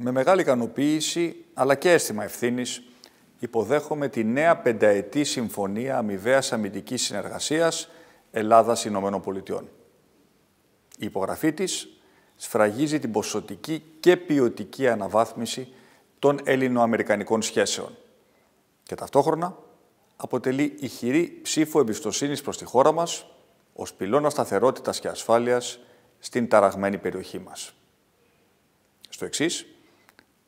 Με μεγάλη ικανοποίηση αλλά και αίσθημα ευθύνης, υποδέχομαι τη νέα πενταετή συμφωνία αμοιβαίας αμυντικής συνεργασίας Ελλάδα-Ηνωμένων Πολιτειών. Η υπογραφή της σφραγίζει την ποσοτική και ποιοτική αναβάθμιση των ελληνοαμερικανικών σχέσεων και ταυτόχρονα αποτελεί ηχηρή ψήφο εμπιστοσύνης προς τη χώρα μας ως πυλώνας σταθερότητας και ασφάλειας στην ταραγμένη περιοχή μας. Στο εξής,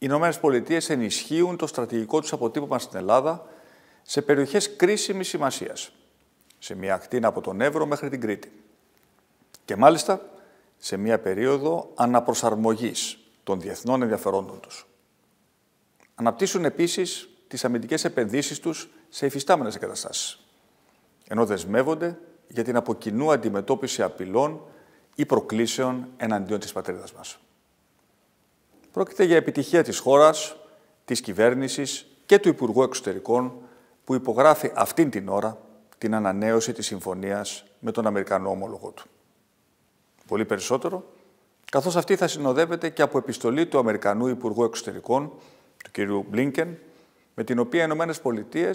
οι Ηνωμένες Πολιτείες ενισχύουν το στρατηγικό τους αποτύπωμα στην Ελλάδα σε περιοχές κρίσιμης σημασίας, σε μια ακτίνα από τον Εύρο μέχρι την Κρήτη. Και μάλιστα σε μια περίοδο αναπροσαρμογής των διεθνών ενδιαφερόντων τους. Αναπτύσσουν επίσης τις αμυντικές επενδύσεις τους σε υφιστάμενες εγκαταστάσεις, ενώ δεσμεύονται για την αποκοινού αντιμετώπιση απειλών ή προκλήσεων εναντίον της πατρίδας μας. Πρόκειται για επιτυχία της χώρας, της κυβέρνησης και του Υπουργού Εξωτερικών που υπογράφει αυτήν την ώρα την ανανέωση της συμφωνίας με τον Αμερικανό ομολογό του. Πολύ περισσότερο, καθώς αυτή θα συνοδεύεται και από επιστολή του Αμερικανού Υπουργού Εξωτερικών, του κ. Μπλίνκεν, με την οποία οι ΗΠΑ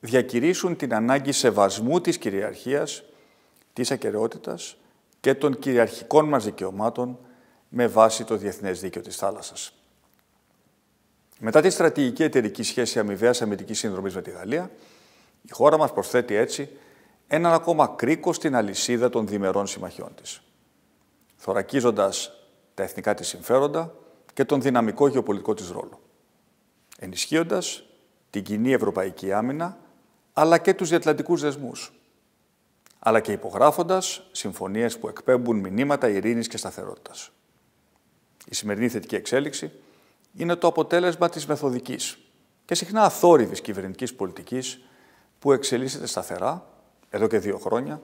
διακηρύσουν την ανάγκη σεβασμού της κυριαρχίας, της ακαιρεότητας και των κυριαρχικών μας δικαιωμάτων με βάση το διεθνές δίκαιο της θάλασσας. Μετά τη στρατηγική εταιρική σχέση αμοιβαίας αμυντικής συνδρομής με τη Γαλλία, η χώρα μας προσθέτει έτσι έναν ακόμα κρίκο στην αλυσίδα των διμερών συμμαχιών της. Θωρακίζοντας τα εθνικά της συμφέροντα και τον δυναμικό γεωπολιτικό της ρόλο. Ενισχύοντας την κοινή ευρωπαϊκή άμυνα αλλά και τους διατλαντικούς δεσμούς. Αλλά και υπογράφοντας συμφωνίες που εκπέμπουν μηνύματα ειρήνης και σταθερότητας. Η σημερινή θετική εξέλιξη είναι το αποτέλεσμα της μεθοδικής και συχνά αθόρυβης κυβερνητικής πολιτικής που εξελίσσεται σταθερά, εδώ και δύο χρόνια,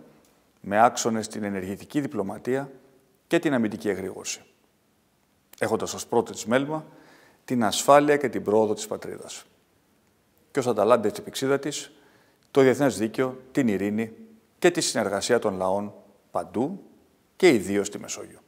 με άξονες την ενεργητική διπλωματία και την αμυντική εγρήγορση. Έχοντας ως πρώτο της μέλημα την ασφάλεια και την πρόοδο της πατρίδας. Και ως ανταλλάντε της επεξίδα της, το διεθνές δίκαιο, την ειρήνη και τη συνεργασία των λαών παντού και ιδίως στη Μεσόγειο.